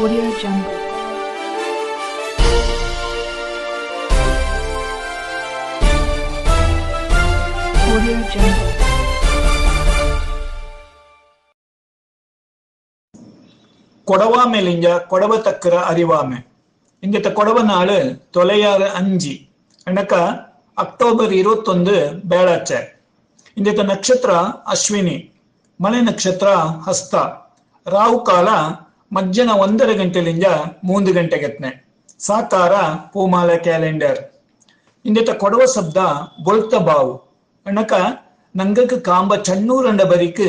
Audio Jungle. Audio Jungle. ಕೊಡವಾಮೆಲಿಂಜ Kodava ತಕ್ಕರ ಅರಿವಾಮೆ ಇಂಜತ Kodava ನಾಳು ತೊಲೆಯಾರ ಅಂಜಿ ಅಣಕ October ಇರುವತ್ತೊಂದು ಬೇಳಾಚೆ ಇಂಜತ ನಕ್ಷತ್ರ ಅಶ್ವಿನಿ ಮಳೆ ನಕ್ಷತ್ರ ಹಸ್ತ ರಾಹುಕಾಲ ಮಧ್ಯಾಹ್ನ ಒಂದರ ಗಂಟೆಲಿಂದ ಮೂಂದು ಗತ್ನೆ ಸಾತಾರ ಪೂಮಾಲ ಕ್ಯಾಲೆಂಡರ್ ಇಂದೆತ ಕೊಡವ ಶಬ್ದ ಬೊಳ್ತ ಬಾವು ಅಣಕ ನಂಗಕ್ಕೆ ಕಾಂಬ ಚಣ್ಣೂರಂಡ ಬರಿಕ್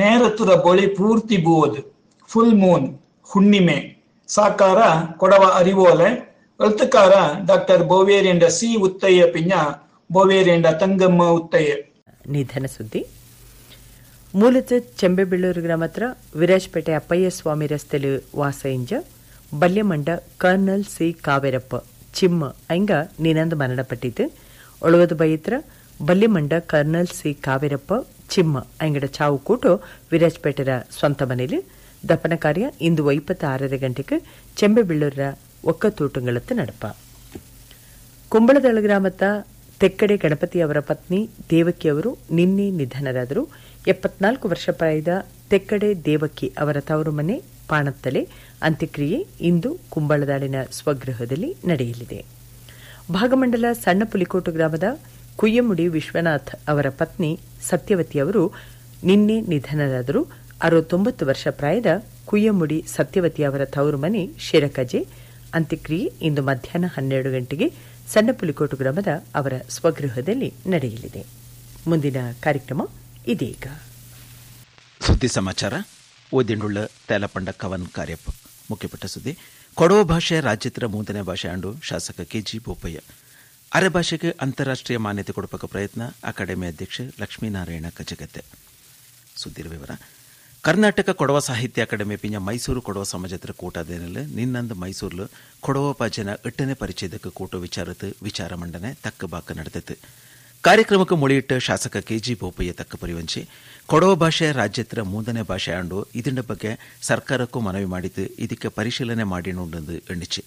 ನೇರತುರ ಬೊಳಿ ಪೂರ್ತಿ ಬೂವದು ಫುಲ್ ಮೂನ್ ಹುಣ್ಣಿಮೆ ಸಾಕಾರ ಕೊಡವ ಅರಿವೋಲೆ ಒಳ್ತಕಾರ ಡಾಕ್ಟರ್ ಬೋವೇರಿಯಂಡ ಸಿ ಉತ್ತಯ್ಯ ಪಿಂಜ ಬೋವೇರಿಯಂಡ ತಂಗಮ್ಮ ಉತ್ತಯ್ಯ ನಿಧನ ಸುದ್ದಿ ಮೂಲತಃ ಚೆಂಬೆಬೆಳ್ಳೂರು ಗ್ರಾಮ ಹತ್ರ ವಿರಾಜಪೇಟೆ ಅಪ್ಪಯ್ಯ ಸ್ವಾಮಿ ರಸ್ತೆಯಲ್ಲಿ ವಾಸ ಇಂಜ ಬಲ್ಯಮಂಡ ಕರ್ನಲ್ ಸಿ ಕಾವೇರಪ್ಪ ಚಿಮ್ಮ ಅಂಗ ನಿನಂದ್ ಮರಣಪಟ್ಟಿತು ಒಳಗದ ಬೈತ್ರ ಬಲ್ಯಮಂಡ ಕರ್ನಲ್ ಸಿ ಕಾವೇರಪ್ಪ ಚಿಮ್ಮ ಅಂಗಡ ಚಾವು ಕೂಟು ವಿರಾಜಪೇಟೆರ ಸ್ವಂತ ಮನೆಯಲ್ಲಿ ದಪನ ಕಾರ್ಯ ಇಂದು ಆರರೆ ಗಂಟೆಗೆ ಚೆಂಬೆಬೆಳ್ಳೂರ ಒಕ್ಕತೂಟಂಗಳತ್ತ ನಡಪ ಕುಂಬಳದಳ ಗ್ರಾಮದ ತೆಕ್ಕಡೆ ಗಣಪತಿ ಅವರ ಪತ್ನಿ ಅವರು ನಿನ್ನೆ ನಿಧನರಾದರು ಎಪ್ಪತ್ನಾಲ್ಕು ವರ್ಷ ಪ್ರಾಯದ ತೆಕ್ಕಡೆ ದೇವಕ್ಕಿ ಅವರ ತವರು ಮನೆ ಪಾಣತ್ತಲೆ ಅಂತ್ಯಕ್ರಿಯೆ ಇಂದು ಕುಂಬಳದಾಳಿನ ಸ್ವಗೃಹದಲ್ಲಿ ನಡೆಯಲಿದೆ ಭಾಗಮಂಡಲ ಸಣ್ಣ ಪುಲಿಕೋಟು ಗ್ರಾಮದ ಕುಯ್ಯಮುಡಿ ವಿಶ್ವನಾಥ್ ಅವರ ಪತ್ನಿ ಸತ್ಯವತಿ ಅವರು ನಿನ್ನೆ ನಿಧನರಾದರು ಅರವತ್ತೊಂಬತ್ತು ವರ್ಷ ಪ್ರಾಯದ ಕುಯ್ಯಮುಡಿ ಸತ್ಯವತಿ ಅವರ ತವರು ಮನೆ ಶಿರಕಜೆ ಅಂತ್ಯಕ್ರಿಯೆ ಇಂದು ಮಧ್ಯಾಹ್ನ ಹನ್ನೆರಡು ಗಂಟೆಗೆ ಸಣ್ಣ ಪುಲಿಕೋಟು ಗ್ರಾಮದ ಅವರ ಸ್ವಗೃಹದಲ್ಲಿ ನಡೆಯಲಿದೆ ಮುಂದಿನ ಕಾರ್ಯಕ್ರಮ ಇದೀಗ ಸುದ್ದಿ ಸಮಾಚಾರ ಓದಿಂಡುಳ್ಳ ತೇಲಪಂಡ ಕವನ್ ಕಾರ್ಯಪ್ಪ ಮುಖ್ಯಪಟ್ಟ ಸುದ್ದಿ ಕೊಡವ ಭಾಷೆ ರಾಜ್ಯತ್ರ ಮೂರನೇ ಭಾಷೆ ಅಂಡು ಶಾಸಕ ಕೆಜಿ ಬೋಪಯ್ಯ ಅರೆ ಭಾಷೆಗೆ ಅಂತಾರಾಷ್ಟ್ರೀಯ ಮಾನ್ಯತೆ ಕೊಡಬೇಕ ಪ್ರಯತ್ನ ಅಕಾಡೆಮಿ ಅಧ್ಯಕ್ಷ ಲಕ್ಷ್ಮೀನಾರಾಯಣ ಕಜಗತ್ತೆ ಸುದ್ದಿರ ವಿವರ ಕರ್ನಾಟಕ ಕೊಡವ ಸಾಹಿತ್ಯ ಅಕಾಡೆಮಿ ಪಿಂಜ ಮೈಸೂರು ಕೊಡವ ಸಮಾಜದ ಕೂಟದೇನಲ್ಲ ನಿನ್ನಂದು ಮೈಸೂರು ಕೊಡವ ಭಜನ ಎಟ್ಟನೇ ಪರಿಚಯದಕ್ಕೆ ಕೂಟ ವಿಚಾರತ್ ವಿಚಾರ ಮಂಡನೆ ತಕ್ಕ ಬಾಕ ನಡೆದಿತ್ತು ಕಾರ್ಯಕ್ರಮಕ್ಕೆ ಮೊಳಿಯಿಟ್ಟ ಶಾಸಕ ಕೆಜಿ ಬೋಪಯ್ಯ ತಕ್ಕ ಪರಿವಂಚಿ ಕೊಡವ ಭಾಷೆ ರಾಜ್ಯತ್ರ ಮೂರನೇ ಭಾಷೆ ಆಂಡು ಇದರ ಬಗ್ಗೆ ಸರ್ಕಾರಕ್ಕೂ ಮನವಿ ಮಾಡಿದ್ದು ಇದಕ್ಕೆ ಪರಿಶೀಲನೆ ಮಾಡಿ ನೋಡೊಂದು ಎಣ್ಣಿಚಿ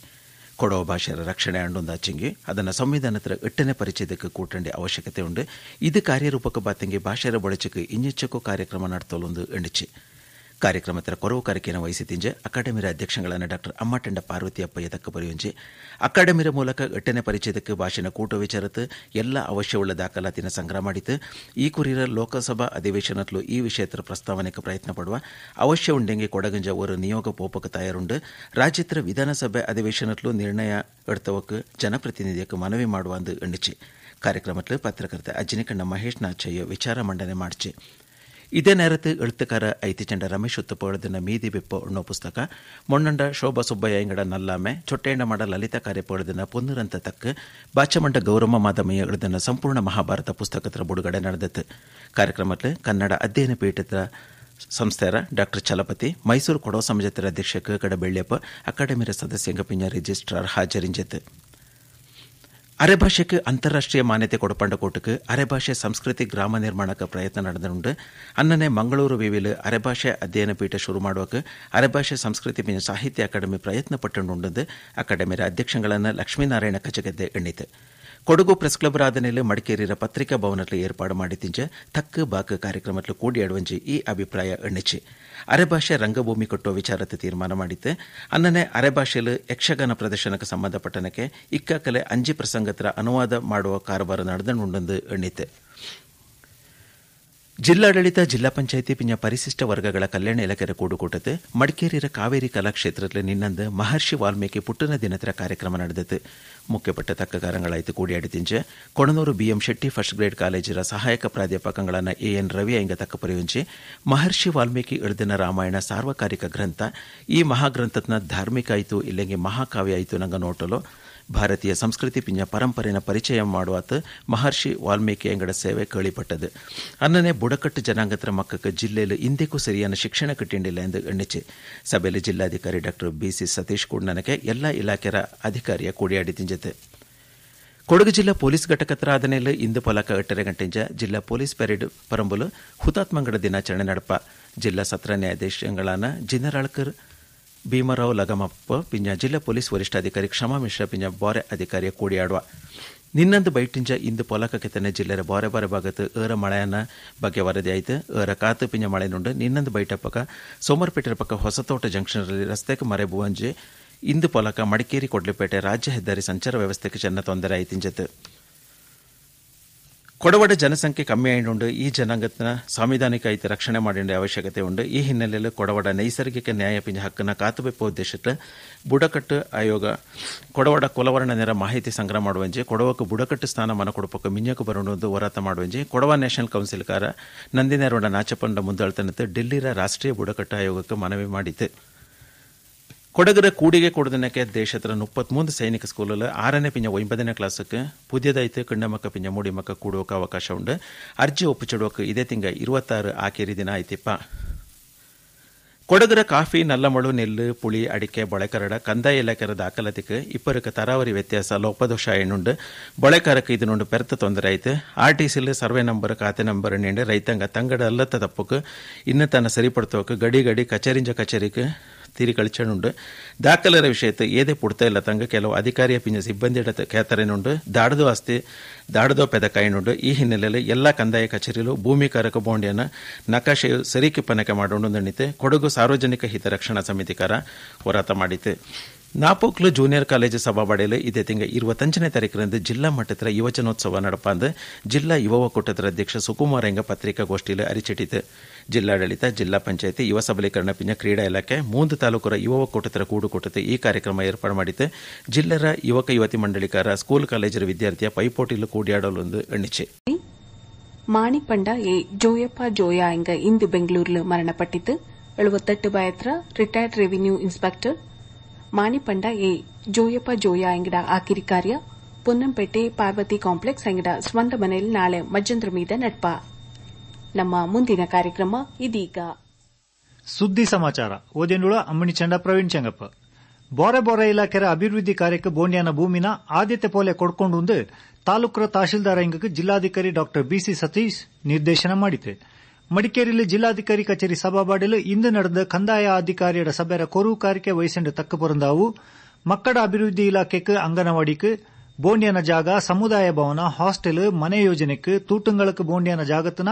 ಕೊಡವ ಭಾಷೆಯ ರಕ್ಷಣೆ ಅಂಡೊಂದಾಚೆಂಗೆ ಅದನ್ನು ಸಂವಿಧಾನತ್ರ ಎಟ್ಟನೇ ಪರಿಚಯದಕ್ಕೆ ಕೂಟಂಡೆ ಅವಶ್ಯಕತೆ ಉಂಡು ಇದು ಕಾರ್ಯರೂಪಕ್ಕೆ ಬಾತೆಂಗೆ ಭಾಷೆಯ ಬಳಚಕ್ಕೆ ಇನ್ನೆಚ್ಚಕ್ಕೂ ಕಾರ್ಯಕ್ರಮ ನಡೆತಲೊಂದು ಎಣ್ಣಿಚಿ ಕಾರ್ಯಕ್ರಮದ ಕೊರವು ತಿಂಜೆ ಅಕಾಡೆಮಿರ ಅಧ್ಯಕ್ಷಗಳನ್ನು ಡಾಕ್ಟರ್ ಅಮ್ಮಟಂಡ ಪಾರ್ವತಿಯಪ್ಪ ಎದಕ್ಕ ಬರೆಯುಂಜೆ ಅಕಾಡೆಮಿರ ಮೂಲಕ ಘಟನೆ ಪರಿಚಯದಕ್ಕೆ ಭಾಷಣ ಕೂಟ ವಿಚಾರತ್ ಎಲ್ಲ ಅವಶ್ಯವುಳ್ಳ ದಾಖಲಾತಿನ ಸಂಗ್ರಹ ಮಾಡಿತು ಈ ಕುರಿರ ಲೋಕಸಭಾ ಅಧಿವೇಶನದಲ್ಲೂ ಈ ವಿಷಯದ ಪ್ರಸ್ತಾವನೆಗೆ ಪ್ರಯತ್ನ ಪಡುವ ಅವಶ್ಯ ಉಂಡೆಂಗೆ ಕೊಡಗಂಜ ಅವರು ನಿಯೋಗ ಪೋಪಕ ತಯಾರುಂಡು ರಾಜ್ಯತ್ರ ವಿಧಾನಸಭೆ ಅಧಿವೇಶನದಲ್ಲೂ ನಿರ್ಣಯ ಎಡ್ತವಕ್ಕೆ ಜನಪ್ರತಿನಿಧಿಯಕ್ಕೆ ಮನವಿ ಮಾಡುವ ಅಂದು ಕಾರ್ಯಕ್ರಮಕ್ಕೆ ಪತ್ರಕರ್ತ ಅಜ್ಜಿನಿಕಣ್ಣ ಮಹೇಶ್ ನಾಚಯ್ಯ ವಿಚಾರ ಮಂಡನೆ ಮಾಡ್ಚಿ ഇതേ നേരത്ത് എഴുത്തുകാര ರಮೇಶ್ രമേശ് ഒത്തുപ്പോഴതിന് മീതി ಉಣ್ಣೋ ಪುಸ್ತಕ പുസ്തക ಶೋಭಾ ಸುಬ್ಬಯ್ಯ സുബ്ബയ്യങ്കട ನಲ್ಲಾಮೆ ಚೊಟ್ಟೇಣ ಮಡ ಲಲಿತ ಕಾರ್ಯಪಡೆದಿನ ಪುನರಂತ ತಕ್ಕ ಬಾಚಮಂಡ ಗೌರಮ್ಮ ಮಾದಮಯ್ಯ ಸಂಪೂರ್ಣ ಮಹಾಭಾರತ ಪುಸ್ತಕದ ಬಿಡುಗಡೆ ನಡೆದತ್ ಕಾರ್ಯಕ್ರಮಕ್ಕೆ ಕನ್ನಡ ಅಧ್ಯಯನ ಪೀಠದ ಸಂಸ್ಥೆರ ಡಾಕ್ಟರ್ ಛಲಪತಿ ಮೈಸೂರು ಕೊಡೋ ಸಮಾಜದ ಅಧ್ಯಕ್ಷ ಕಡ ಬೆಳ್ಳಿಯಪ್ಪ ಅಕಾಡೆಮಿಯ ಸದಸ್ಯಂಗ ಪಿಂಜ ರಿಜಿಸ್ಟ್ರಾರ್ ಹಾಜರಿಂಜಿತು അരഭാഷയ്ക്ക് അന്താരാഷ്ട്രീയ മാന്യത കൊടുപ്പണ്ട കൂട്ടുക്ക് അരഭാഷ സംസ്കൃതി ഗ്രാമ നിർമ്മാണക്ക് പ്രയത്നം നടന്നിട്ടുണ്ട് അന്നനെ മംഗളൂരു വീവില് അരഭാഷ അധ്യയന പീഠ ഷുറുമാടുവക്ക് അരഭാഷ സംസ്കൃതി പിന്നെ സാഹിത്യ അക്കാദമി പ്രയത്നപ്പെട്ടിട്ടുണ്ടെന്ന് അക്കാഡമിയുടെ അധ്യക്ഷങ്ങളെന്ന് ലക്ഷ്മിനാരായണ നാരായണ കച്ചകത്ത് ಕೊಡಗು ಪ್ರೆಸ್ ಕ್ಲಬ್ ರಾಧನೆಯಲ್ಲಿ ಮಡಿಕೇರಿಯ ಪತ್ರಿಕಾ ಭವನದಲ್ಲಿ ಏರ್ಪಾಡು ಮಾಡಿದ್ದಿಂಚ ತಕ್ಕ ಬಾಕ ಕಾರ್ಯಕ್ರಮದಲ್ಲಿ ಕೂಡಿ ಅಡವಂಜಿ ಈ ಅಭಿಪ್ರಾಯ ಎಣ್ಣಿಚಿ ಅರೆಭಾಷೆ ರಂಗಭೂಮಿ ಕೊಟ್ಟುವ ವಿಚಾರತೆ ತೀರ್ಮಾನ ಮಾಡಿದ್ದೆ ಅನ್ನನೆ ಅರೆಭಾಷೆಯಲ್ಲಿ ಯಕ್ಷಗಾನ ಪ್ರದರ್ಶನಕ್ಕೆ ಸಂಬಂಧಪಟ್ಟನಕ್ಕೆ ಇಕ್ಕ ಕಲೆ ಅಂಜಿ ಪ್ರಸಂಗತರ ಅನುವಾದ ಮಾಡುವ ಕಾರವಾರ ನಡೆದನುಂಡೆಂದು ಎಣ್ಣಿತೆ ಜಿಲ್ಲಾಡಳಿತ ಜಿಲ್ಲಾ ಪಂಚಾಯಿತಿ ಪಿಂಜ ಪರಿಶಿಷ್ಟ ವರ್ಗಗಳ ಕಲ್ಯಾಣ ಇಲಾಖೆಯ ಕೂಡುಕೂಟತೆ ಮಡಿಕೇರಿಯ ಕಾವೇರಿ ಕಲಾಕ್ಷೇತ್ರದಲ್ಲಿ ನಿನ್ನಂದು ಮಹರ್ಷಿ ವಾಲ್ಮೀಕಿ ಪುಟ್ಟನ ದಿನತರ ಕಾರ್ಯಕ್ರಮ ನಡೆದಿದೆ ಮುಖ್ಯಪಟ್ಟ ತಕ್ಕ ಕಾರಣಗಳಾಯ್ತು ಕೂಡಿಯಾಡಿದಿಂಚೆ Konanur BM Shetty first grade ಕಾಲೇಜಿನ ಸಹಾಯಕ ಪ್ರಾಧ್ಯಾಪಕಗಳನ್ನು ಎಎನ್ ರವಿ ಅಂಗ ತಕ್ಕ ಪರಿವಂಚಿ ಮಹರ್ಷಿ ವಾಲ್ಮೀಕಿ ಇಳಿದಿನ ರಾಮಾಯಣ ಸಾರ್ವಕಾಲಿಕ ಗ್ರಂಥ ಈ ಮಹಾಗ್ರಂಥತ್ನ ಧಾರ್ಮಿಕ ಆಯಿತು ಇಲ್ಲಂಗೆ ಮಹಾಕಾವ್ಯ ಆಯಿತು ನಂಗ ನೋಟಲು ಭಾರತೀಯ ಸಂಸ್ಕೃತಿ ಪಿಂಜ ಪರಂಪರೆನ ಪರಿಚಯ ಮಾಡುವಾತ ಮಹರ್ಷಿ ವಾಲ್ಮೀಕಿ ಅಂಗಡ ಸೇವೆ ಕೇಳಿಪಟ್ಟದು ಅನ್ನನೆ ಬುಡಕಟ್ಟು ಜನಾಂಗದ ಮಕ್ಕಕ್ಕೆ ಜಿಲ್ಲೆಯಲ್ಲಿ ಇಂದಿಗೂ ಸರಿಯಾದ ಶಿಕ್ಷಣ ಕಟ್ಟಿಂಡಿಲ್ಲ ಎಂದು ಎಣ್ಣಿಚೆ ಸಭೆಯಲ್ಲಿ ಜಿಲ್ಲಾಧಿಕಾರಿ ಡಾಕ್ಟರ್ ಬಿಸಿ ಸತೀಶ್ ನನಗೆ ಎಲ್ಲ ಇಲಾಖೆಯ ಅಧಿಕಾರಿಯ ಕೂಡಿಯಾಡಿ ತಿಂಜತೆ ಕೊಡಗು ಜಿಲ್ಲಾ ಪೊಲೀಸ್ ಘಟಕತ್ರ ಆದನೆಲ್ಲ ಇಂದು ಪಲಕ ಎಟ್ಟರೆ ಗಂಟೆಂಜ ಜಿಲ್ಲಾ ಪೊಲೀಸ್ ಪೆರೇಡ್ ಪರಂಬಲು ಹುತಾತ್ಮಂಗಡ ದಿನಾಚರಣೆ ನಡಪ ಜಿಲ್ಲಾ ಸತ್ರ ನ್ಯಾಯಾಧೀಶಗಳಾನ ಜಿನರಾಳ್ಕರ್ ಭೀಮರಾವ್ ಲಗಮಪ್ಪ ಪಿಂಜ ಜಿಲ್ಲಾ ಪೊಲೀಸ್ ವರಿಷ್ಠಾಧಿಕಾರಿ ಕ್ಷಮಾ ಮಿಶ್ರ ಪಿಂಜ ಬೋರೆ ಅಧಿಕಾರಿಯ ಕೂಡಿಯಾಡುವ ನಿನ್ನಂದು ಬೈಟಿಂಜ ಇಂದು ಪೊಲಕ ಕೆತ್ತನೆ ಜಿಲ್ಲೆಯ ಬೋರೆ ಬಾರೆ ಭಾಗത്ത് ಏರ ಮಳೆಯನ್ನ ಬಗ್ಗೆ ವರದಿಯಾಯಿತು ಏರ ಕಾತು ಪಿಂಜ ಮಳೆನುಂಡು ನಿನ್ನಂದು ಬೈಟ ಪಕ್ಕ ಪಕ್ಕ ಹೊಸತೋಟ ಜಂಕ್ಷನ್ನಲ್ಲಿ ರಸ್ತೆಗೆ ಮರೆ ಬುವಂಜೆ ಇಂದು ಪೊಲಕ ಮಡಿಕೇರಿ ಕೊಡ್ಲಿಪೇಟೆ ರಾಜ್ಯ ಹೆದ್ದಾರಿ ಸಂಚಾರ ವ್ಯವಸ್ಥೆಗೆ ಚೆನ್ನ ತೊಂದರೆ ಆಯಿತಿಂಜತು ಜನಸಂಖ್ಯೆ ಕಮ್ಮಿ ജനസംഖ്യ ಈ ಜನಾಂಗತನ ಸಾಂವಿಧಾನಿಕ ಐತಿ ರಕ್ಷಣೆ ಮಾಡಿಂಡ ಅವಶ್ಯಕತೆ ಉಂಟು ಈ ಹಿನ್ನೆಲೆಯಲ್ಲಿ ಕೊಡವಡ ನೈಸರ್ಗಿಕ ನ್ಯಾಯಪಿಂಜ ಹಕ್ಕನ್ನು ಕಾತುಬೆಪ್ಪ ಉದ್ದೇಶಕ್ಕೆ ಬುಡಕಟ್ಟು ಆಯೋಗ ಕೊಡವಡ ಕೊಲವರ್ಣ ನೆರ ಮಾಹಿತಿ ಸಂಗ್ರಹ ಮಾಡುವಂಜೆ ಕೊಡವಕ್ಕೆ ಬುಡಕಟ್ಟು ಸ್ಥಾನ ಮನ ಕೊಡಪಕ್ಕೆ ಮಿಂಜಕ್ಕೆ ಬರೋದು ಹೋರಾಟ ಮಾಡುವಂಜೆ ಕೊಡವ ನ್ಯಾಷನಲ್ ಕೌನ್ಸಿಲ್ಕಾರ ನಂದಿನೇರೊಡ ನಾಚಪಂಡ ಮುಂದಾಳ್ತನತೆ ಡೆಲ್ಲಿರ ರಾಷ್ಟ್ರೀಯ ಬುಡಕಟ್ಟು ಆಯೋಗಕ್ಕೆ ಮನವಿ ಮಾಡಿತು ಕೊಡಗರ ಕೂಡಿಗೆ ಕೂಡ ದಿನಕ್ಕೆ ದೇಶದ ಮುಪ್ಪತ್ಮೂರು ಸೈನಿಕ ಸ್ಕೂಲಲ್ಲಿ ಆರನೇ ಪಿಂಜ ಒಂಬನೇ ಕ್ಲಾಸ್ಗೆದ್ತು ಕಿಂಡಮಕ್ಕ ಪಿಂಜ ಮೂಡಿಮಕ್ಕ ಕೂಡುವಕ್ಕ ಅವಕಾಶ ಉಂಟು ಅರ್ಜಿ ಒಪ್ಪ ಇದೇ ತಿಂಗ ಇರುವತ್ತಾರು ಆಕೆರಿ ದಿನ ಐತಿಪ್ಪ கொடகுற ಕಾಫಿ ನಲ್ಲಮಳು ನೆಲ್ಲು ಪುಳಿ ಅಡಿಕೆ ಬಳೆಕರಡ ಕಂದಾಯ ಇಲಾಖೆರ ದಾಖಲಾತಿಗೆ ಇಪ್ಪರಕ್ಕೆ ತರಾವರಿ ವ್ಯತ್ಯಾಸ ಲೋಪದೋಷ ಎನ್ನುಂಡು ಬಳಕಾರಕ್ಕೆ ಇದನ್ನುಂಡು ಪೆರ್ತ ತೊಂದರೆ ಟಿ ಆರ್ಟಿಸಿಲ್ ಸರ್ವೆ ನಂಬರ್ ಖಾತೆ ನಂಬರ್ ನಿಂಡೆ ರೈತಂಗ ತಂಗಡ ಅಲ್ಲತ್ತ ತಪ್ಪಕ್ಕೆ ಇನ್ನು ತನ್ನ ಸರಿಪಡ್ತೋಕೆ ಗಡಿ ಗಡಿ ಕಚೇರಿಂಜ ಕಚೇರಿಗೆ ತಿರಿ ಕಳಿಚಣುಂಡು ದಾಖಲೆರ ವಿಷಯತೆ ಏದೇ ಪುಡ್ತಾ ಇಲ್ಲ ತಂಗ ಕೆಲವು ಅಧಿಕಾರಿಯ ಪಿಂಜ ಸಿಬ್ಬಂದಿ ಕೇತರೇನುಂಡು ದಾಡದು ಆಸ್ತಿ ದಾಡದೋ ಪೆದಕಾಯಿ ಕಾಯಿನುಂಡು ಈ ಹಿನ್ನೆಲೆಯಲ್ಲಿ ಎಲ್ಲ ಕಂದಾಯ ಕಚೇರಿಲು ಭೂಮಿ ಕಾರಕ ಬೋಂಡಿಯನ್ನು ನಕಾಶೆ ಸರಿಕೆ ಪನಕೆ ಮಾಡುಂಡು ಕೊಡಗು ಹಿತರಕ್ಷಣಾ ಹಿತರಕ್ಷಣಾ സമിതിക്കാര ಹೋರಾಟ ಮಾಡಿತ್ತು ನಾಪೋಕ್ಲು ಜೂನಿಯರ್ ಸಭಾ ಸಭಾವಾಡೆಯಲ್ಲಿ ಇದೇ ತಿಂಗಳ ಇರುವತ್ತಂಚನೇ ತಾರೀಖರಿಂದ ಜಿಲ್ಲಾ ಮಟ್ಟದ ಯುವಜನೋತ್ಸವ ನಡಪಂದು ಜಿಲ್ಲಾ ಯುವ ಒಕ್ಕೂಟದ ಅಧ್ಯಕ್ಷ ಸುಕುಮಾರ್ ಎಂಗ ಪತ್ರಿಕಾಗೋಷ್ಠಿಯಲ್ಲಿ ಅರಿಚಿಟ್ಟಿತು ಜಿಲ್ಲಾಡಳಿತ ಜಿಲ್ಲಾ ಪಂಚಾಯಿತಿ ಯುವ ಸಬಲೀಕರಣ ಪಿಂಜ ಕ್ರೀಡಾ ಇಲಾಖೆ ಮೂಂದು ತಾಲೂಕರ ಯುವ ಒಕ್ಕೂಟದರ ಕೂಡುಕೂಟತೆ ಈ ಕಾರ್ಯಕ್ರಮ ಏರ್ಪಾಡು ಮಾಡಿತ್ತು ಜಿಲ್ಲರ ಯುವಕ ಯುವತಿ ಮಂಡಳಿಕಾರ ಸ್ಕೂಲ್ ಕಾಲೇಜರ ವಿದ್ಯಾರ್ಥಿಯ ಪೈಪೋಟಿಲು ಕೂಡಿಯಾಡಲೊಂದು ಎಣ್ಣಿಚೆ ಮಾಣಿಪಂಡ ಎ ಜೋಯಪ್ಪ ജോയ ಎಂಗ ಇಂದು ಮರಣ മരണപ്പെട്ടിട്ട് എഴുപത്തെട്ട് ಬಾಯತ್ರ retired revenue inspector Manipanda A Joyappa ಜೋಯ ಅಂಗಡ ಕಾರ್ಯ ಪೊನ್ನಂಪೇಟೆ ಪಾರ್ವತಿ ಕಾಂಪ್ಲೆಕ್ಸ್ ಅಂಗಡ ಸ್ವಂತ ಮನೆಯಲ್ಲಿ ನಾಳೆ ಮಜ್ಜಂದ್ರ ಮೀದ ನಟ್ಪ ನಮ್ಮ ಮುಂದಿನ ಕಾರ್ಯಕ್ರಮ ಇದೀಗ ಸುದ್ದಿ ಸಮಾಚಾರ ಓದೇಂಡುಳ ಅಮ್ಮಣಿ ಚಂಡ ಪ್ರವೀಣ್ ಚಂಗಪ್ಪ ಬೋರೆ ಬೋರೆ ಇಲಾಖೆರ ಅಭಿವೃದ್ಧಿ ಕಾರ್ಯಕ್ಕೆ ಬೋಂಡಿಯನ ಭೂಮಿನ ಆದ್ಯತೆ ಪೋಲೆ ಕೊಡ್ಕೊಂಡು ತಾಲೂಕರ ತಹಶೀಲ್ದಾರ್ ಅಂಗಕ್ಕೆ ಜಿಲ್ಲಾಧಿಕಾರಿ ಡಾ ಬಿಸಿ ಸತೀಶ್ ನಿರ್ದೇಶನ ಮಾಡಿತು ಮಡಿಕೇರಿಯಲ್ಲಿ ಜಿಲ್ಲಾಧಿಕಾರಿ ಕಚೇರಿ ಸಭಾಬಾಡಲು ಇಂದು ನಡೆದ ಕಂದಾಯ ಅಧಿಕಾರಿಯರ ಸಭೆರ கொரு ಕಾರ್ಯಕ್ಕೆ வயசென்று ತಕ್ಕ ಪರಂದಾವು ಮಕ್ಕಳ ಅಭಿವೃದ್ಧಿ இலாக்கைக்கு அங்கனவாடிக்கு ಬೋಂಡಿಯನ ಜಾಗ ಸಮುದಾಯ ಭವನ ಹಾಸ್ಟೆಲ್ ಮನೆ ಯೋಜನೆಕ್ಕೆ ತೂಟಂಗಳಕ್ಕೆ ಬೋಂಡಿಯನ ಜಾಗತನ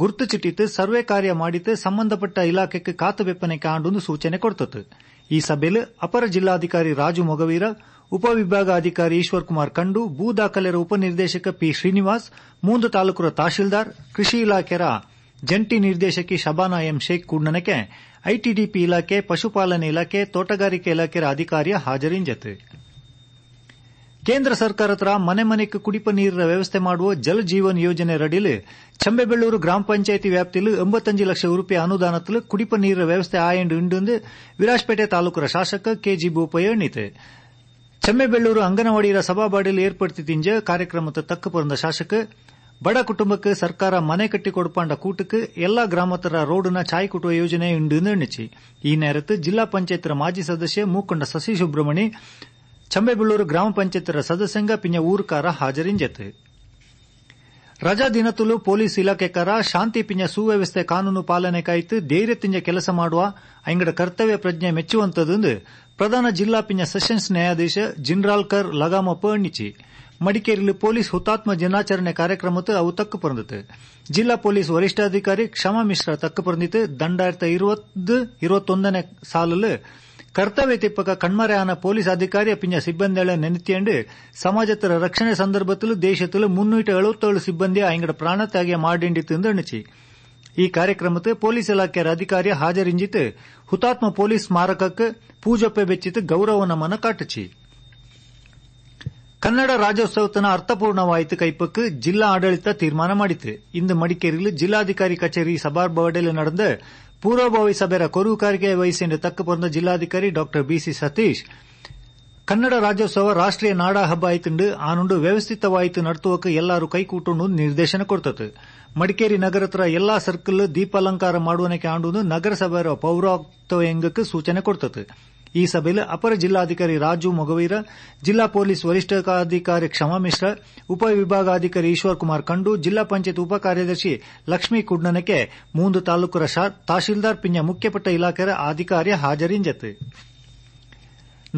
ಗುರುತು ಚಿಟ್ಟಿತು ಸರ್ವೆ ಕಾರ್ಯ ಮಾಡಿತು ಸಂಬಂಧಪಟ್ಟ ಇಲಾಖೆಗೆ ಕಾತು ಬೆಪ್ಪನೆ ಆಂಡೊಂದು ಸೂಚನೆ ಕೊಡುತ್ತದೆ ಈ ಸಭೆಯಲ್ಲಿ ಅಪರ ಜಿಲ್ಲಾಧಿಕಾರಿ ರಾಜು ಮೊಗವೀರ ಉಪವಿಭಾಗಾಧಿಕಾರಿ ಈಶ್ವರ್ ಕುಮಾರ್ ಕಂಡು ಭೂ ದಾಖಲೆರ ಉಪನಿರ್ದೇಶಕ ಪಿ ಶ್ರೀನಿವಾಸ್ ಮೂಂದು ತಾಲೂಕರ ತಹಶೀಲ್ದಾರ್ ಕೃಷಿ ಇಲಾಖೆಯ ಜಂಟಿ ನಿರ್ದೇಶಕಿ ಶಬಾನಾ ಎಂ ಶೇಖ್ ಕುಡ್ನನಕೆ ಐಟಿಡಿಪಿ ಇಲಾಖೆ ಪಶುಪಾಲನೆ ಇಲಾಖೆ ತೋಟಗಾರಿಕೆ ಇಲಾಖೆರ ಅಧಿಕಾರಿಯ ಜತೆ ಕೇಂದ್ರ ಸರ್ಕಾರ ಮನೆ ಮನೆಗೆ ಕುಡಿಪ ನೀರಿನ ವ್ಯವಸ್ಥೆ ಮಾಡುವ ಜಲ ಜೀವನ್ ಯೋಜನೆ ರಡಿಲು ಚಂಬೆಬೆಳ್ಳೂರು ಗ್ರಾಮ ಪಂಚಾಯಿತಿ ವ್ಯಾಪ್ತಿಯಲ್ಲಿ ಎಂಬತ್ತಂಜು ಲಕ್ಷ ರೂಪಾಯಿ ಅನುದಾನದಲ್ಲಿ ಕುಡಿಪ ನೀರಿನ ವ್ಯವಸ್ಥೆ ಆಯಂಡು ಇಂಡು ವಿರಾಜಪೇಟೆ ತಾಲೂಕಿನ ಶಾಸಕ ಕೆಜಿ ಬೋಪಯ್ಯ ಎಣ್ಣಿತೆ ಚಂಬೆಬೆಳ್ಳೂರು ಅಂಗನವಾಡಿಯ ಸಭಾಬಾಡಿಯಲ್ಲಿ ಏರ್ಪಡಿಸಿದ ಕಾರ್ಯಕ್ರಮದ ತಕ್ಕ ಪರಂದ ಶಾಸಕ ಬಡ ಕುಟುಂಬಕ್ಕೆ ಸರ್ಕಾರ ಮನೆ ಕಟ್ಟಿ ಕೊಡಪಾಂಡ ಕೂಟಕ್ಕೆ ಎಲ್ಲಾ ರೋಡಿನ ರೋಡ್ನ ಚಾಯ್ ಯೋಜನೆ ಇಂಡು ನಿರ್ಣಿಸಿ ಈ ನೇರತ್ತು ಜಿಲ್ಲಾ ರ ಮಾಜಿ ಸದಸ್ಯ ಮೂಕೊಂಡ ಸಸಿ ಸುಬ್ರಹ್ಮಣಿ ಚಂಬೆಬೆಳ್ಳೂರು ಗ್ರಾಮ ರ ಸದಸ್ಯಂಗ ಪಿಂಜ ಊರುಕಾರ ಹಾಜರಿಂಜೆತ್ತು ರಜಾ ದಿನತುಲು ಪೊಲೀಸ್ ಇಲಾಖೆಕಾರ ಶಾಂತಿ ಪಿಂಜ ಸುವ್ಯವಸ್ಥೆ ಕಾನೂನು ಪಾಲನೆ ಕಾಯ್ತು ಧೈರ್ಯ ತಿಂಜ ಕೆಲಸ ಮಾಡುವ ಅಂಗಡ ಕರ್ತವ್ಯ ಪ್ರಜ್ಞೆ ಮೆಚ್ಚುವಂತದ್ದು ಪ್ರಧಾನ ಜಿಲ್ಲಾ ಪಿಂಜ ಸೆಷನ್ಸ್ ನ್ಯಾಯಾಧೀಶ ಜಿನ್ರಾಲ್ಕರ್ ಲಗಾಮ ಪಣಿಚಿ ಮಡಿಕೇರಿಲಿ ಪೊಲೀಸ್ ಹುತಾತ್ಮ ದಿನಾಚರಣೆ ಕಾರ್ಯಕ್ರಮಕ್ಕೆ ಅವು ತಕ್ಕ ಪೊಂದಿತ್ತು ಜಿಲ್ಲಾ ಪೊಲೀಸ್ ವರಿಷ್ಠಾಧಿಕಾರಿ ಕ್ಷಮಾ ಮಿಶ್ರಾ ತಕ್ಕ ಪೊಂದಿತ್ತು ரெண்டாயிரத்து இருபது ಸಾಲಲ್ಲಿ ಕರ್ತವ್ಯ ತಿಪ್ಪಕ ಪೊಲೀಸ್ ಅಧಿಕಾರಿ ಪಿಂಜ ಸಿಬ್ಬಂದಿಗಳ ನೆನೆತಿಯಂಡು ಸಮಾಜತರ ರಕ್ಷಣೆ ಸಂದರ್ಭದಲ್ಲಿ ದೇಶದಲ್ಲಿ ಮುನ್ನೂಟಿ ಎಳುತ್ತೇಳು ಸಿಬ್ಬಂದಿ ಅಯಂಗಡ ಪ್ರಾಣತ್ಯಾಗ ಮಾಡಿಂಡಿತು ಎಂದು ಎಣಿಸಿ ಈ ಕಾರ್ಯಕ್ರಮಕ್ಕೆ ಪೊಲೀಸ್ ಇಲಾಖೆಯ ಅಧಿಕಾರಿ ಹಾಜರಿಂಜಿತು ಹುತಾತ್ಮ ಪೊಲೀಸ್ ಸ್ಮಾರಕಕ್ಕೆ ಪೂಜೊಪ್ಪೆ ಬೆಚ್ಚಿತು ಗೌರವ ನಮನ ಕಾಟುಚಿ ತನ್ನ ಅರ್ಥಪೂರ್ಣ ಅರ್ಥಪೂರ್ಣವಾಯಿತು ಕೈಪಕ್ಕೆ ಜಿಲ್ಲಾ ಆಡಳಿತ ತೀರ್ಮಾನ ಮಾಡಿತು ಇಂದು ಮಡಿಕೇರಿಯಲ್ಲಿ ಜಿಲ್ಲಾಧಿಕಾರಿ ಕಚೇರಿ ಸಬಾರ್ ನಡೆದ ಪೂರ್ವಭಾವಿ ಸಭೆಯ ಕೊರುವುಕಾರಿಗೆ ವಹಿಸಿಂದ ತಕ್ಕ ಬಂದ ಜಿಲ್ಲಾಧಿಕಾರಿ ಡಾ ಬಿಸಿ ಸತೀಶ್ ಕನ್ನಡ ರಾಜ್ಯೋತ್ಸವ ರಾಷ್ಟೀಯ ನಾಡಾ ಹಬ್ಬ ಆಯ್ತುಂಡು ವ್ಯವಸ್ಥಿತ ವ್ಯವಸ್ಥಿತವಾಯಿತು ನಡೆಸುವಕ್ಕೆ ಎಲ್ಲರೂ ಕೈಕೂಟು ನಿರ್ದೇಶನ ಕೊಡ್ತದೆ ಮಡಿಕೇರಿ ನಗರತ್ರ ಎಲ್ಲಾ ಸರ್ಕಲ್ ದೀಪಾಲಂಕಾರ ಮಾಡುವನಕ್ಕೆ ಆಂಡು ನಗರಸಭೆಯ ಪೌರಾಯುಕ್ತ ಸೂಚನೆ ಕೊಡ್ತದೆ ಈ ಸಭೆಯಲ್ಲಿ ಅಪರ ಜಿಲ್ಲಾಧಿಕಾರಿ ರಾಜು ಮೊಗವೀರ ಜಿಲ್ಲಾ ಪೊಲೀಸ್ ವರಿಷ್ಠಾಧಿಕಾರಿ ಕ್ಷಮಾ ಮಿಶ್ರಾ ಉಪವಿಭಾಗಾಧಿಕಾರಿ ಈಶ್ವರ್ ಕುಮಾರ್ ಕಂಡು ಜಿಲ್ಲಾ ಪಂಚಾಯತ್ ಉಪ ಕಾರ್ಯದರ್ಶಿ ಲಕ್ಷ್ಮೀ ಕುಡ್ನನಕ್ಕೆ ಮೂಂದು ತಾಲೂಕು ತಹಶೀಲ್ದಾರ್ ಪಿಂಜ ಮುಖ್ಯಪಟ್ಟ ಇಲಾಖೆಯ ಅಧಿಕಾರಿ ಹಾಜರಿಂಜತ್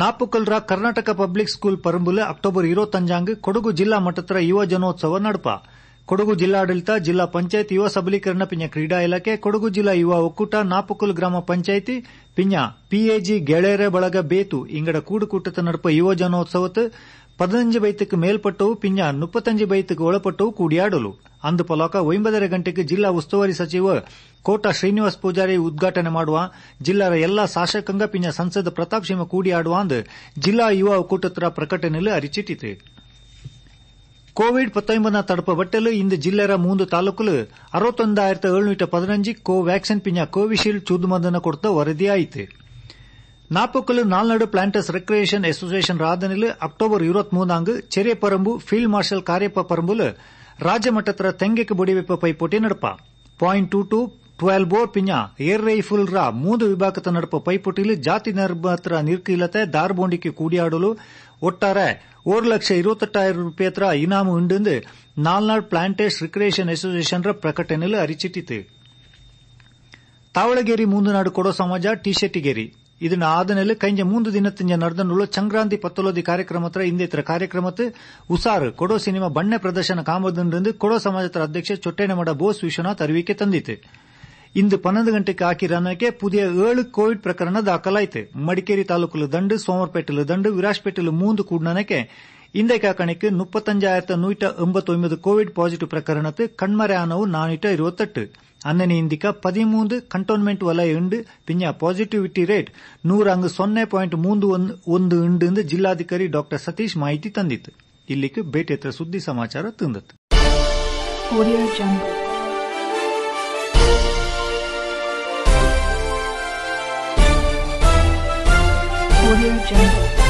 ನಾಪುಕಲ್ರ ಕರ್ನಾಟಕ ಪಬ್ಲಿಕ್ ಸ್ಕೂಲ್ ಪರಂಬುಲೆ ಅಕ್ಟೋಬರ್ ಇರೋ ತಂಜಾಂಗ್ ಕೊಡಗು ಜಿಲ್ಲಾ ಮಟ್ಟದ ಯುವ ಜನೋತ್ಸವ ನಡಪ ಕೊಡಗು ಜಿಲ್ಲಾಡಳಿತ ಜಿಲ್ಲಾ ಪಂಚಾಯತ್ ಯುವ ಸಬಲೀಕರಣ ಪಿಂಜ ಕ್ರೀಡಾ ಇಲಾಖೆ ಕೊಡಗು ಜಿಲ್ಲಾ ಯುವ ಒಕ್ಕೂಟ ನಾಪುಕುಲ್ ಗ್ರಾಮ ಪಂಚಾಯಿತಿ ಪಿಂಜ ಪಿಎಜಿ ಗೆಳೆಯರೆ ಬಳಗ ಬೇತು ಕೂಡುಕೂಟದ കൂടുകൂട്ടത്ത് ಯುವ ಜನೋತ್ಸವ പതിനഞ്ച് ബൈത്തക്ക് ಮೇಲ್ಪಟ್ಟವು ಪಿಂಜ മുപ്പത്തഞ്ച് ബൈത്തക്ക് ഒളപ്പെട്ടവും ಕೂಡಿಯಾಡಲು ಅಂದು ಪಲೋಕ ಒಂಬದರ ಗಂಟೆಗೆ ಜಿಲ್ಲಾ ಉಸ್ತುವಾರಿ ಸಚಿವ ಕೋಟ ಶ್ರೀನಿವಾಸ ಪೂಜಾರಿ ಉದ್ಘಾಟನೆ ಮಾಡುವ ಜಿಲ್ಲಾರ ಎಲ್ಲಾ ಶಾಸಕಾಂಗ ಪಿಂಜ ಸಂಸದ ಪ್ರತಾಪ್ ಸಿಂಹ ಕೂಡಿಯಾಡುವ ಅಂದು ಜಿಲ್ಲಾ ಯುವ ಒಕ್ಕೂಟತ್ರ ಪ್ರಕಟಣೆಯಲ್ಲಿ ಅರಿಚಿಟ್ಟಿತು கோவிட் தடுப்பு வட்டில் இந்த ஜில்லர மூன்று தாலுக்கில் அறுபத்தொன்றாயிரத்து எழுநூற்று பதினஞ்சு கோவேக்சின் பின்ன கோவிஷீல்டு சூது மந்தன கொடுத்த வரதி ஆயிடுத்து Napoklu Nalnad planters recreation association ராதனில் அக்டோபர் இருபத்தி மூணாங்கு செரிய பரம்பு ஃபீல்ட் மார்ஷல் காரியப்ப பரம்புல ராஜ்யமட்டத்தில் தெங்கைக்கு முடிவெப்பை போட்டி நடப்பா பாயிண்ட் டூ டூ ಟ್ವೆಲ್ಬೋರ್ ಪಿಂಜ ಏರ್ ರೈಫಲ್ ರ ಮೂದು ವಿಭಾಗದ ನಡಪ ಪೈಪೋಟಿಯಲ್ಲಿ ಜಾತಿ ನಿರ್ಮಾತ್ರ ನಿರ್ಕೀಲತೆ ದಾರ್ಬೋಂಡಿಕೆ ಕೂಡಿಯಾಡಲು ಒಟ್ಟಾರೆ ಓರ್ ಲಕ್ಷ ಇರುವತ್ತೆಟ್ಟಾಯಿರ ರೂಪಾಯಿ ಇನಾಮು ಉಂಡೆಂದು ನಾಲ್ನಾಡ್ ಪ್ಲಾಂಟೇಶ್ ರಿಕ್ರಿಯೇಷನ್ ಅಸೋಸಿಯೇಷನ್ ರ ಪ್ರಕಟಣೆಯಲ್ಲಿ ಅರಿಚಿಟ್ಟಿತು ತಾವಳಗೇರಿ ನಾಡು ಕೊಡೋ ಸಮಾಜ ಟಿ ಶೆಟ್ಟಿಗೇರಿ ಇದನ್ನು ಆದನೆಲ್ಲ ಕೈಂಜ ಮೂಂದು ದಿನತ್ತಿಂಜ ನಡೆದನುಳ್ಳು ಸಂಕ್ರಾಂತಿ ಪತ್ತೊಲೋದಿ ಕಾರ್ಯಕ್ರಮತ್ರ ಇಂದೇತರ ಕಾರ್ಯಕ್ರಮತ್ತು ಉಸಾರು ಕೊಡೋ ಸಿನಿಮಾ ಬಣ್ಣ ಪ್ರದರ್ಶನ ಕಾಮದಂದು ಕೊಡೋ ಸಮಾಜದ ಅಧ್ಯಕ್ಷ ಚೊಟ್ಟೇನಮಡ ಬೋಸ್ ವಿಶ್ವನಾಥ್ ಅರಿವಿಕೆ ತಂದಿತು ಇಂದು ಪನ್ನೊಂದು ಗಂಟೆಗೆ ಹಾಕಿ ಪುದಿಯ ಏಳು ಕೋವಿಡ್ ಪ್ರಕರಣ ದಾಖಲಾಯಿತು ಮಡಿಕೇರಿ ತಾಲೂಕುಲು ದಂಡು ಸೋಮರ್ಪೇಟೆಲು ದಂಡು ವಿರಾಜ್ಪೇಟೆಲು ಮೂಂದು ಕೂಡನಕ್ಕೆ இன்றைக்கு கணக்கு முப்பத்தஞ்சாயிரத்து நூற்ற எண்பத்தி ஒன்பது கோவிட் பாசிட்டிவ் பிரகரணத்து கண்மறையானவு நானூற்ற இருபத்தெட்டு அன்னனி இந்திக்க பதிமூன்று ಕಂಟೋನ್ಮೆಂಟ್ ವಲಯ ಉಂಡು ಪಿಂಜ ಪಾಸಿಟಿವಿಟಿ ರೇಟ್ ನೂರ ಅಂಗ ಸೊನ್ನೆ ಪಾಯಿಂಟ್ ಮೂಂದು ಒಂದು ಉಂಡು ಎಂದು ಜಿಲ್ಲಾಧಿಕಾರಿ ಡಾಕ್ಟರ್ ಸತೀಶ್ ಮಾಹಿತಿ ತಂದಿತ್ತು ಇಲ್ಲಿಗೆ ಭೇಟಿ ಸುದ್ದಿ ಸಮಾಚಾರ ತಂದತ್ತು Audio Jungle.